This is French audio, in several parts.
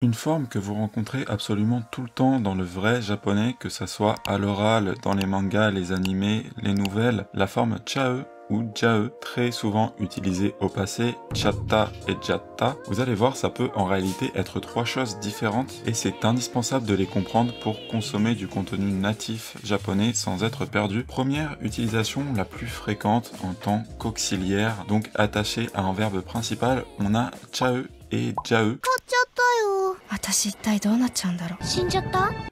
Une forme que vous rencontrez absolument tout le temps dans le vrai japonais, que ça soit à l'oral, dans les mangas, les animés, les nouvelles, la forme chae ou jae, très souvent utilisée au passé, chatta et jatta, vous allez voir ça peut en réalité être trois choses différentes et c'est indispensable de les comprendre pour consommer du contenu natif japonais sans être perdu. Première utilisation la plus fréquente en tant qu'auxiliaire, donc attachée à un verbe principal, on a chae et jae.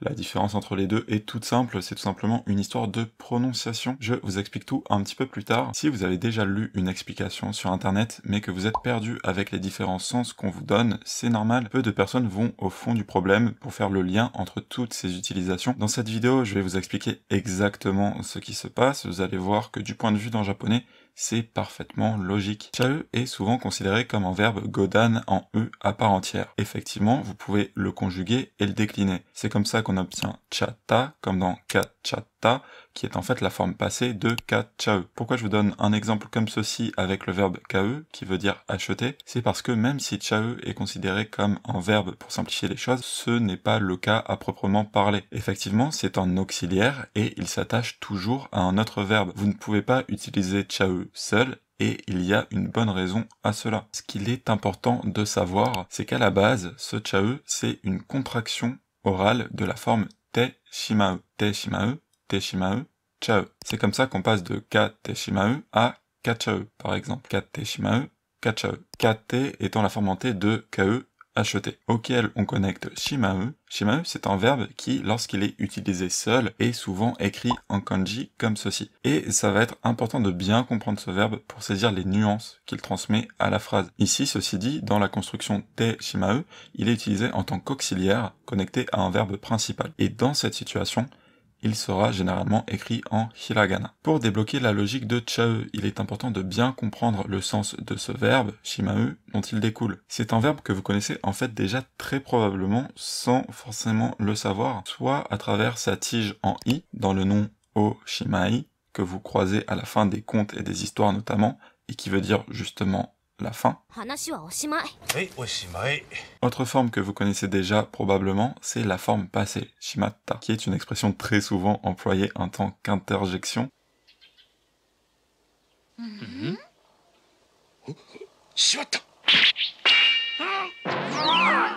La différence entre les deux est toute simple, c'est tout simplement une histoire de prononciation. Je vous explique tout un petit peu plus tard. Si vous avez déjà lu une explication sur internet, mais que vous êtes perdu avec les différents sens qu'on vous donne, c'est normal. Peu de personnes vont au fond du problème pour faire le lien entre toutes ces utilisations. Dans cette vidéo, je vais vous expliquer exactement ce qui se passe. Vous allez voir que du point de vue d'un japonais, c'est parfaitement logique. Chae est souvent considéré comme un verbe godan en e à part entière. Effectivement, vous pouvez le conjuguer et le décliner. C'est comme ça qu'on obtient chata, comme dans kachata ta, qui est en fait la forme passée de ka chae. Pourquoi je vous donne un exemple comme ceci avec le verbe kae, qui veut dire acheter C'est parce que même si chae est considéré comme un verbe pour simplifier les choses, ce n'est pas le cas à proprement parler. Effectivement, c'est un auxiliaire et il s'attache toujours à un autre verbe. Vous ne pouvez pas utiliser chae seul et il y a une bonne raison à cela. Ce qu'il est important de savoir, c'est qu'à la base, ce chae, c'est une contraction orale de la forme te shimau. E. Te e, c'est comme ça qu'on passe de ka teshimau à kachau, par exemple. Ka teshimau, kachau. te étant la forme T de ke, acheter, auquel on connecte shimau. Shimau, c'est un verbe qui, lorsqu'il est utilisé seul, est souvent écrit en kanji comme ceci. Et ça va être important de bien comprendre ce verbe pour saisir les nuances qu'il transmet à la phrase. Ici, ceci dit, dans la construction te Shimae, il est utilisé en tant qu'auxiliaire connecté à un verbe principal. Et dans cette situation, il sera généralement écrit en hiragana. Pour débloquer la logique de chae, il est important de bien comprendre le sens de ce verbe, shimau, dont il découle. C'est un verbe que vous connaissez en fait déjà très probablement sans forcément le savoir, soit à travers sa tige en i dans le nom o-shimai, que vous croisez à la fin des contes et des histoires notamment, et qui veut dire justement la fin. Autre forme que vous connaissez déjà probablement, c'est la forme passée, shimatta, qui est une expression très souvent employée en tant qu'interjection. Mm-hmm. Oh,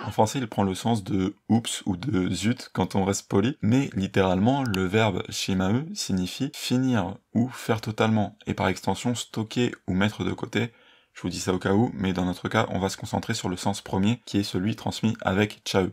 en français, il prend le sens de oups ou de zut quand on reste poli, mais littéralement, le verbe shimau signifie finir ou faire totalement, et par extension stocker ou mettre de côté, je vous dis ça au cas où, mais dans notre cas, on va se concentrer sur le sens premier qui est celui transmis avec chae.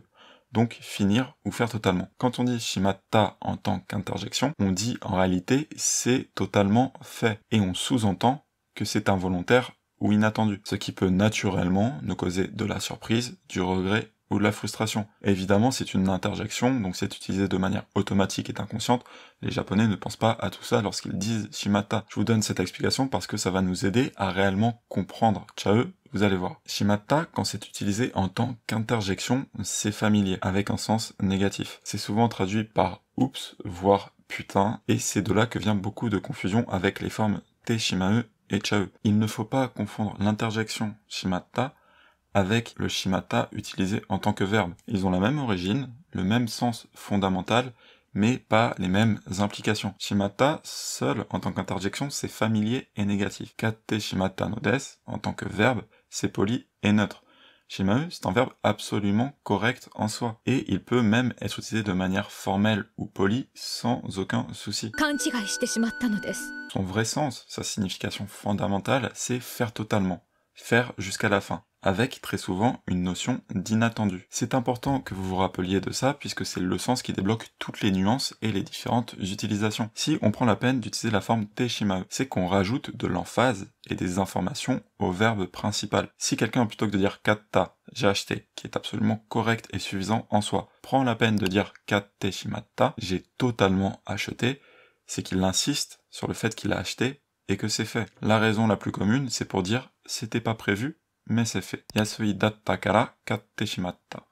Donc finir ou faire totalement. Quand on dit shimata en tant qu'interjection, on dit en réalité c'est totalement fait et on sous-entend que c'est involontaire ou inattendu, ce qui peut naturellement nous causer de la surprise, du regret ou de la frustration. évidemment, c'est une interjection, donc c'est utilisé de manière automatique et inconsciente. Les Japonais ne pensent pas à tout ça lorsqu'ils disent shimata. Je vous donne cette explication parce que ça va nous aider à réellement comprendre chae vous allez voir. Shimata, quand c'est utilisé en tant qu'interjection, c'est familier, avec un sens négatif. C'est souvent traduit par oups, voire putain, et c'est de là que vient beaucoup de confusion avec les formes te shimae et chae. Il ne faut pas confondre l'interjection shimata avec le shimata utilisé en tant que verbe. Ils ont la même origine, le même sens fondamental, mais pas les mêmes implications. Shimata, seul en tant qu'interjection, c'est familier et négatif. Kate shimata no en tant que verbe, c'est poli et neutre. Shimamu, c'est un verbe absolument correct en soi, et il peut même être utilisé de manière formelle ou polie sans aucun souci. Son vrai sens, sa signification fondamentale, c'est faire totalement, faire jusqu'à la fin avec très souvent une notion d'inattendu. C'est important que vous vous rappeliez de ça puisque c'est le sens qui débloque toutes les nuances et les différentes utilisations. Si on prend la peine d'utiliser la forme teshima, c'est qu'on rajoute de l'emphase et des informations au verbe principal. Si quelqu'un, plutôt que de dire katta, j'ai acheté, qui est absolument correct et suffisant en soi, prend la peine de dire shimatta, j'ai totalement acheté, c'est qu'il insiste sur le fait qu'il a acheté et que c'est fait. La raison la plus commune, c'est pour dire c'était pas prévu mais c'est fait. Yasui datta kara katte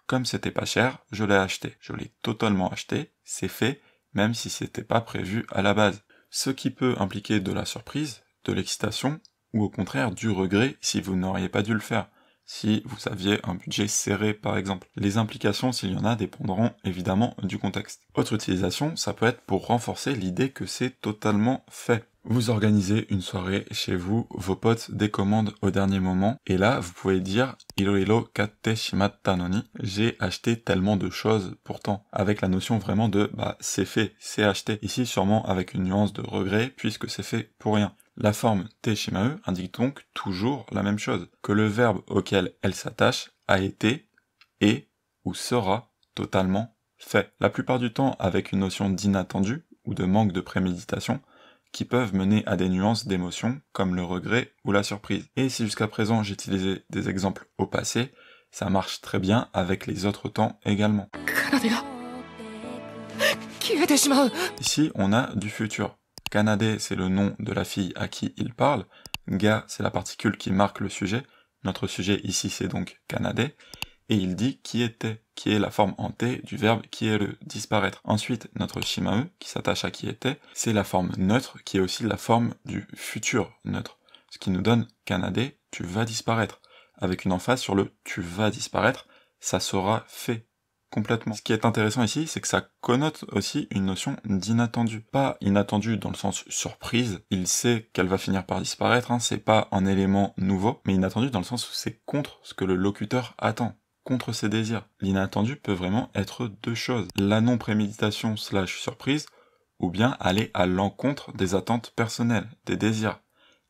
Comme c'était pas cher, je l'ai acheté. Je l'ai totalement acheté, c'est fait, même si c'était pas prévu à la base. Ce qui peut impliquer de la surprise, de l'excitation, ou au contraire du regret si vous n'auriez pas dû le faire si vous aviez un budget serré par exemple. Les implications, s'il y en a, dépendront évidemment du contexte. Autre utilisation, ça peut être pour renforcer l'idée que c'est totalement fait. Vous organisez une soirée chez vous, vos potes décommandent au dernier moment, et là, vous pouvez dire iloilo katte shimatta noni, j'ai acheté tellement de choses pourtant, avec la notion vraiment de bah c'est fait, c'est acheté, ici sûrement avec une nuance de regret puisque c'est fait pour rien. La forme T schéma indique donc toujours la même chose, que le verbe auquel elle s'attache a été, est ou sera totalement fait. La plupart du temps avec une notion d'inattendu ou de manque de préméditation, qui peuvent mener à des nuances d'émotion comme le regret ou la surprise. Et si jusqu'à présent j'utilisais des exemples au passé, ça marche très bien avec les autres temps également. Ici, on a du futur. Kanade, c'est le nom de la fille à qui il parle. Ga, c'est la particule qui marque le sujet. Notre sujet ici, c'est donc Kanade. Et il dit qui était, qui est la forme en T du verbe qui est le disparaître. Ensuite, notre shimae, qui s'attache à qui était, c'est la forme neutre, qui est aussi la forme du futur neutre. Ce qui nous donne Kanade, tu vas disparaître. Avec une emphase sur le tu vas disparaître, ça sera fait. Complètement. Ce qui est intéressant ici, c'est que ça connote aussi une notion d'inattendu. Pas inattendu dans le sens surprise, il sait qu'elle va finir par disparaître, hein, c'est pas un élément nouveau, mais inattendu dans le sens où c'est contre ce que le locuteur attend contre ses désirs. L'inattendu peut vraiment être deux choses. La non-préméditation slash surprise, ou bien aller à l'encontre des attentes personnelles, des désirs.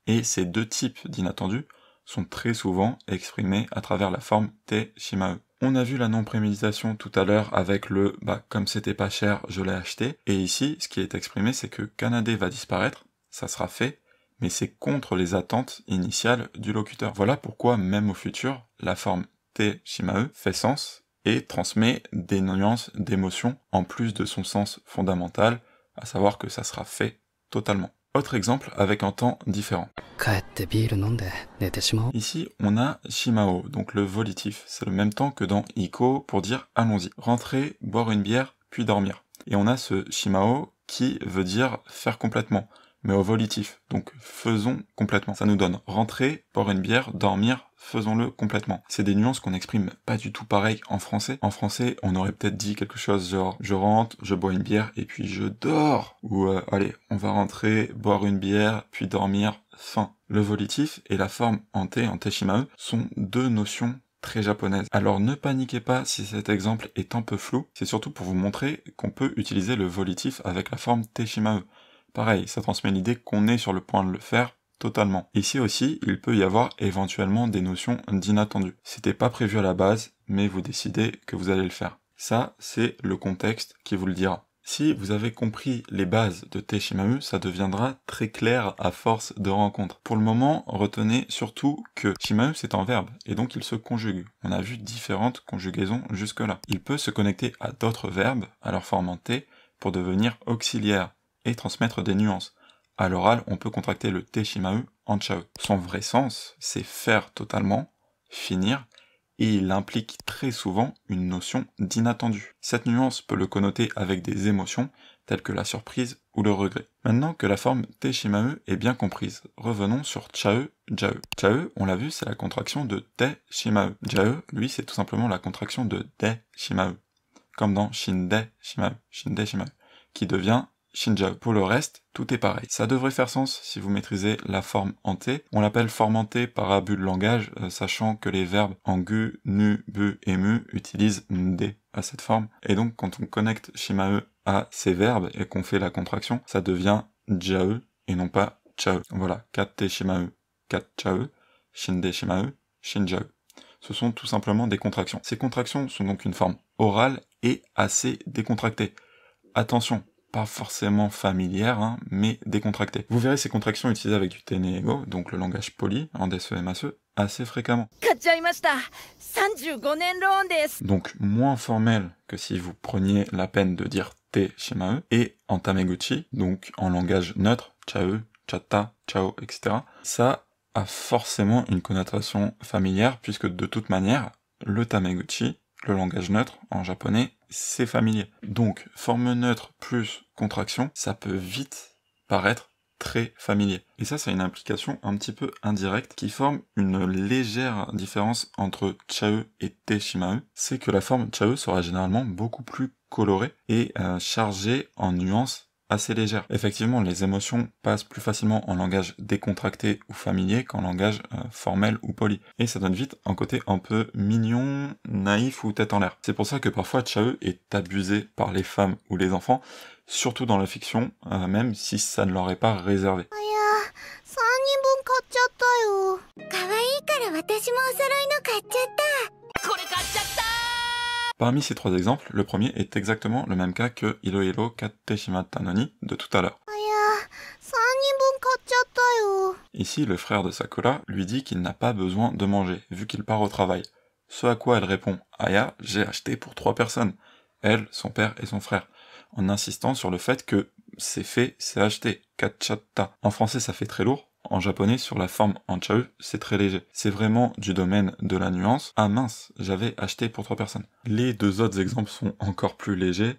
Et ces deux types d'inattendus sont très souvent exprimés à travers la forme te shimae. On a vu la non-préméditation tout à l'heure avec le bah comme c'était pas cher, je l'ai acheté. Et ici, ce qui est exprimé, c'est que Canadé va disparaître, ça sera fait, mais c'est contre les attentes initiales du locuteur. Voilà pourquoi, même au futur, la forme te shimae fait sens et transmet des nuances d'émotion en plus de son sens fondamental, à savoir que ça sera fait totalement. Autre exemple avec un temps différent. Ici, on a Shimao, donc le volitif. C'est le même temps que dans Iko pour dire allons-y. Rentrer, boire une bière, puis dormir. Et on a ce Shimao qui veut dire faire complètement mais au volitif. Donc faisons complètement. Ça nous donne rentrer, boire une bière, dormir, faisons-le complètement. C'est des nuances qu'on n'exprime pas du tout pareil en français. En français, on aurait peut-être dit quelque chose genre je rentre, je bois une bière et puis je dors. Ou euh, allez, on va rentrer, boire une bière, puis dormir, fin. Le volitif et la forme en T, en Teshimae, sont deux notions très japonaises. Alors ne paniquez pas si cet exemple est un peu flou, c'est surtout pour vous montrer qu'on peut utiliser le volitif avec la forme Teshimae. Pareil, ça transmet l'idée qu'on est sur le point de le faire totalement. Ici aussi, il peut y avoir éventuellement des notions d'inattendu. C'était pas prévu à la base, mais vous décidez que vous allez le faire. Ça, c'est le contexte qui vous le dira. Si vous avez compris les bases de Teshimamu, ça deviendra très clair à force de rencontres. Pour le moment, retenez surtout que Shimamu c'est un verbe et donc il se conjugue. On a vu différentes conjugaisons jusque-là. Il peut se connecter à d'autres verbes, à leur forme en T, pour devenir auxiliaire transmettre des nuances. À l'oral, on peut contracter le te en chao. Son vrai sens, c'est faire totalement, finir, et il implique très souvent une notion d'inattendu. Cette nuance peut le connoter avec des émotions telles que la surprise ou le regret. Maintenant que la forme te est bien comprise, revenons sur chao jao. Chao, on l'a vu, c'est la contraction de te shimau. Jao, lui, c'est tout simplement la contraction de de shimau, comme dans shinde shimau, shinde shimau, qui devient pour le reste, tout est pareil. Ça devrait faire sens si vous maîtrisez la forme en T. On l'appelle forme en T par abus de langage, euh, sachant que les verbes en gu, nu, bu et mu utilisent nd à cette forme. Et donc quand on connecte shimae à ces verbes et qu'on fait la contraction, ça devient jae et non pas CHAE. Voilà, 4T shimae, 4 CHAE, shinde shimae, SHINJAE. Ce sont tout simplement des contractions. Ces contractions sont donc une forme orale et assez décontractée. Attention, forcément familière, hein, mais décontractée. Vous verrez ces contractions utilisées avec du Tenego, donc le langage poli, en DSE-MSE, e, assez fréquemment. Donc moins formel que si vous preniez la peine de dire T e et en Tameguchi, donc en langage neutre, Chae, Chata, Chao, etc. Ça a forcément une connotation familière, puisque de toute manière, le Tameguchi, le langage neutre en japonais, c'est familier. Donc, forme neutre plus contraction, ça peut vite paraître très familier. Et ça, c'est une implication un petit peu indirecte qui forme une légère différence entre Chae et Te C'est que la forme Chae sera généralement beaucoup plus colorée et euh, chargée en nuances assez légère. Effectivement, les émotions passent plus facilement en langage décontracté ou familier qu'en langage euh, formel ou poli. Et ça donne vite un côté un peu mignon, naïf ou tête en l'air. C'est pour ça que parfois Chao est abusé par les femmes ou les enfants, surtout dans la fiction, euh, même si ça ne leur est pas réservé. Parmi ces trois exemples, le premier est exactement le même cas que Iroiro kateshima no de tout à l'heure. Ici, le frère de Sakura lui dit qu'il n'a pas besoin de manger, vu qu'il part au travail. Ce à quoi elle répond Aya, j'ai acheté pour trois personnes. Elle, son père et son frère. En insistant sur le fait que c'est fait, c'est acheté. katschatta. En français, ça fait très lourd, en japonais sur la forme en chau, c'est très léger. C'est vraiment du domaine de la nuance. Ah mince, j'avais acheté pour trois personnes. Les deux autres exemples sont encore plus légers.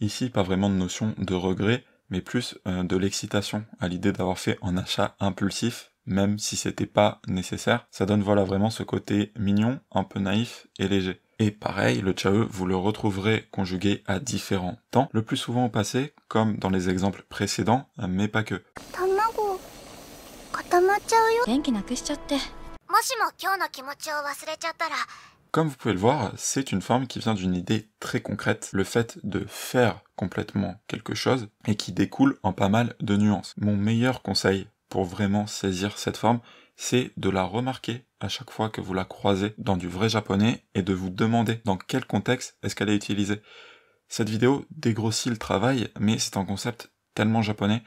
Ici, pas vraiment de notion de regret, mais plus euh, de l'excitation à l'idée d'avoir fait un achat impulsif, même si c'était pas nécessaire. Ça donne voilà vraiment ce côté mignon, un peu naïf et léger. Et pareil, le chao vous le retrouverez conjugué à différents temps, le plus souvent au passé, comme dans les exemples précédents, mais pas que. Comme vous pouvez le voir, c'est une forme qui vient d'une idée très concrète, le fait de faire complètement quelque chose et qui découle en pas mal de nuances. Mon meilleur conseil pour vraiment saisir cette forme, c'est de la remarquer à chaque fois que vous la croisez dans du vrai japonais et de vous demander dans quel contexte est-ce qu'elle est utilisée. Cette vidéo dégrossit le travail, mais c'est un concept tellement japonais,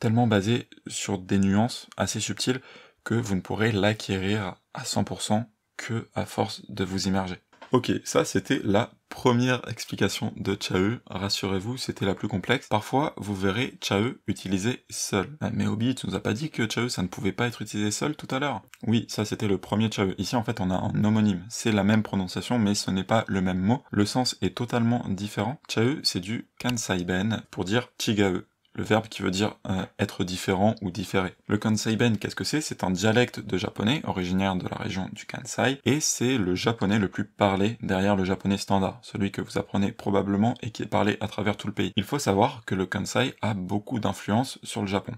tellement basé sur des nuances assez subtiles que vous ne pourrez l'acquérir à 100% que à force de vous immerger. Ok, ça c'était la première explication de Chae, rassurez-vous, c'était la plus complexe. Parfois, vous verrez Chae utilisé seul. Ah, mais Obi, tu nous a pas dit que Chae, ça ne pouvait pas être utilisé seul tout à l'heure Oui, ça c'était le premier Chae. Ici, en fait, on a un homonyme. C'est la même prononciation, mais ce n'est pas le même mot. Le sens est totalement différent. Chae, c'est du Kansai-ben pour dire Chigae le verbe qui veut dire euh, être différent ou différé. Le Kansai-ben, qu'est-ce que c'est C'est un dialecte de japonais originaire de la région du Kansai, et c'est le japonais le plus parlé derrière le japonais standard, celui que vous apprenez probablement et qui est parlé à travers tout le pays. Il faut savoir que le Kansai a beaucoup d'influence sur le Japon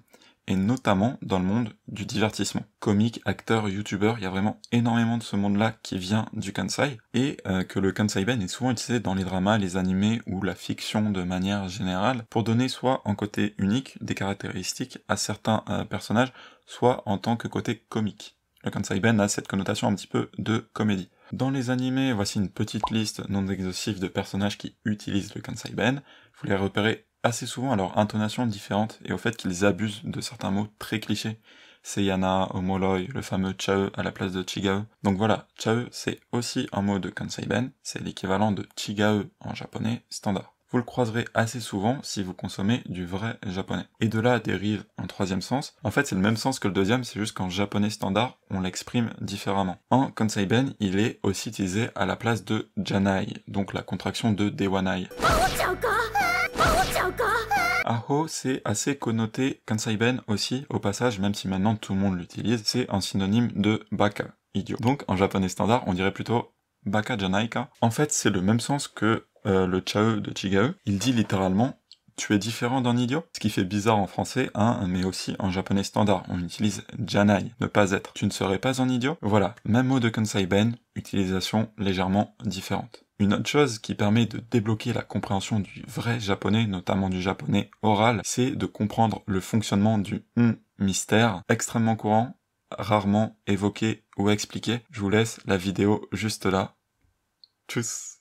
et notamment dans le monde du divertissement. Comique, acteur, youtubeur, il y a vraiment énormément de ce monde-là qui vient du kansai, et euh, que le kansai-ben est souvent utilisé dans les dramas, les animés ou la fiction de manière générale, pour donner soit en côté unique des caractéristiques à certains euh, personnages, soit en tant que côté comique. Le kansai-ben a cette connotation un petit peu de comédie. Dans les animés, voici une petite liste non exhaustive de personnages qui utilisent le kansai-ben. Vous les repérez assez souvent à leur intonation différente et au fait qu'ils abusent de certains mots très clichés. Seyana, Omoloi, le fameux Chao à la place de Chigao. Donc voilà, Chao c'est aussi un mot de Kansai-ben, c'est l'équivalent de Chigao en japonais standard. Vous le croiserez assez souvent si vous consommez du vrai japonais. Et de là dérive un troisième sens. En fait, c'est le même sens que le deuxième, c'est juste qu'en japonais standard, on l'exprime différemment. En Kansai-ben, il est aussi utilisé à la place de Janai, donc la contraction de Dewanai. Oh, Aho, c'est assez connoté Kansai-ben aussi, au passage, même si maintenant tout le monde l'utilise, c'est un synonyme de baka, idiot. Donc en japonais standard, on dirait plutôt baka janaika. En fait, c'est le même sens que euh, le chao de Chigao. Il dit littéralement tu es différent d'un idiot Ce qui fait bizarre en français, hein, mais aussi en japonais standard. On utilise janai, ne pas être. Tu ne serais pas un idiot Voilà, même mot de Kansai-ben, utilisation légèrement différente. Une autre chose qui permet de débloquer la compréhension du vrai japonais, notamment du japonais oral, c'est de comprendre le fonctionnement du mystère, extrêmement courant, rarement évoqué ou expliqué. Je vous laisse la vidéo juste là. Tchuss